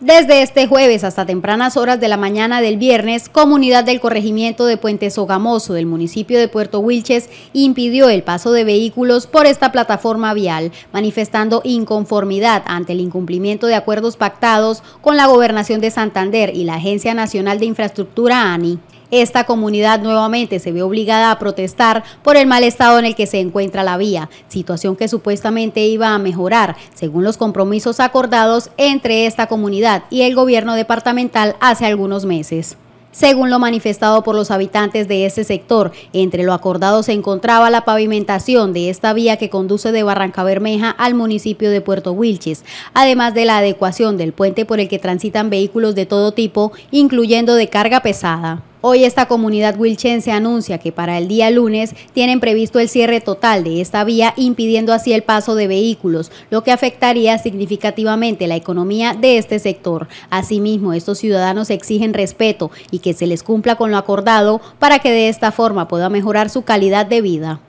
Desde este jueves hasta tempranas horas de la mañana del viernes, comunidad del corregimiento de Puente Sogamoso del municipio de Puerto Wilches impidió el paso de vehículos por esta plataforma vial, manifestando inconformidad ante el incumplimiento de acuerdos pactados con la Gobernación de Santander y la Agencia Nacional de Infraestructura ANI. Esta comunidad nuevamente se ve obligada a protestar por el mal estado en el que se encuentra la vía, situación que supuestamente iba a mejorar según los compromisos acordados entre esta comunidad y el gobierno departamental hace algunos meses. Según lo manifestado por los habitantes de ese sector, entre lo acordado se encontraba la pavimentación de esta vía que conduce de Barranca Bermeja al municipio de Puerto Wilches, además de la adecuación del puente por el que transitan vehículos de todo tipo, incluyendo de carga pesada. Hoy esta comunidad wilchense anuncia que para el día lunes tienen previsto el cierre total de esta vía, impidiendo así el paso de vehículos, lo que afectaría significativamente la economía de este sector. Asimismo, estos ciudadanos exigen respeto y que se les cumpla con lo acordado para que de esta forma pueda mejorar su calidad de vida.